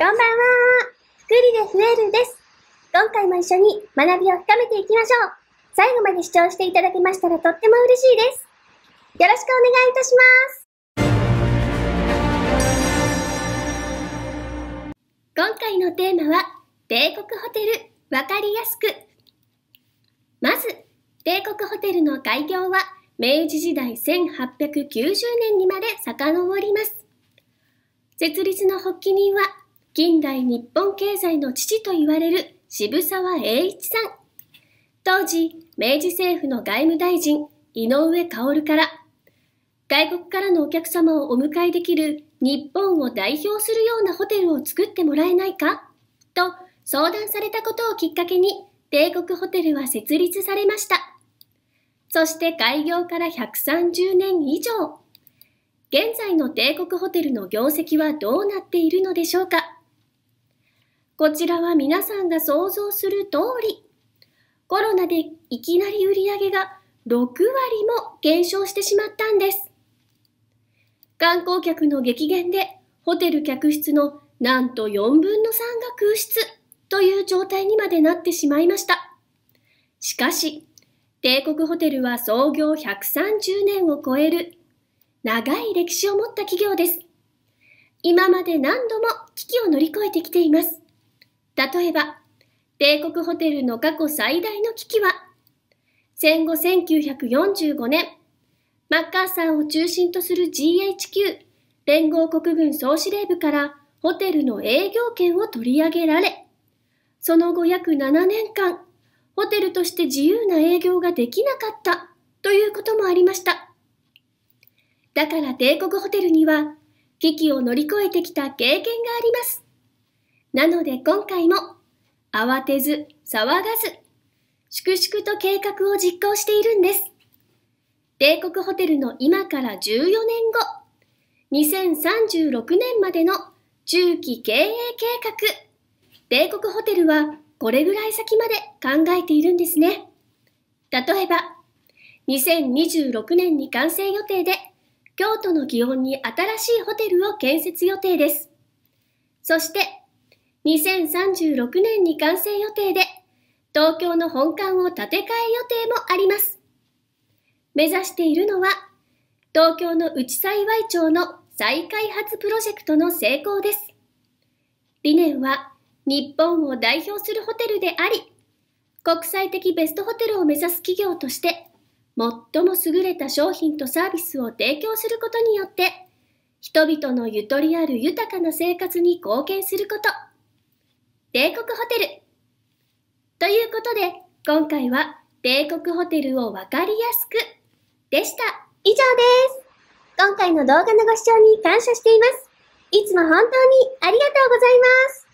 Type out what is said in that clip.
こんばんは。グリで増えるです。今回も一緒に学びを深めていきましょう。最後まで視聴していただけましたらとっても嬉しいです。よろしくお願いいたします。今回のテーマは、帝国ホテル、わかりやすく。まず、帝国ホテルの開業は、明治時代1890年にまで遡ります。設立の発起人は、近代日本経済の父と言われる渋沢栄一さん。当時、明治政府の外務大臣、井上薫から、外国からのお客様をお迎えできる日本を代表するようなホテルを作ってもらえないかと相談されたことをきっかけに帝国ホテルは設立されました。そして開業から130年以上。現在の帝国ホテルの業績はどうなっているのでしょうかこちらは皆さんが想像する通り、コロナでいきなり売り上げが6割も減少してしまったんです。観光客の激減でホテル客室のなんと4分の3が空室という状態にまでなってしまいました。しかし、帝国ホテルは創業130年を超える長い歴史を持った企業です。今まで何度も危機を乗り越えてきています。例えば、帝国ホテルの過去最大の危機は、戦後1945年、マッカーサーを中心とする GHQ、連合国軍総司令部からホテルの営業権を取り上げられ、その後約7年間、ホテルとして自由な営業ができなかったということもありました。だから帝国ホテルには危機を乗り越えてきた経験があります。なので今回も慌てず騒がず粛々と計画を実行しているんです。帝国ホテルの今から14年後、2036年までの中期経営計画。帝国ホテルはこれぐらい先まで考えているんですね。例えば、2026年に完成予定で、京都の祇園に新しいホテルを建設予定です。そして、2036年に完成予定で、東京の本館を建て替え予定もあります。目指しているのは、東京の内幸町の再開発プロジェクトの成功です。理念は、日本を代表するホテルであり、国際的ベストホテルを目指す企業として、最も優れた商品とサービスを提供することによって、人々のゆとりある豊かな生活に貢献すること。帝国ホテル。ということで、今回は帝国ホテルをわかりやすくでした。以上です。今回の動画のご視聴に感謝しています。いつも本当にありがとうございます。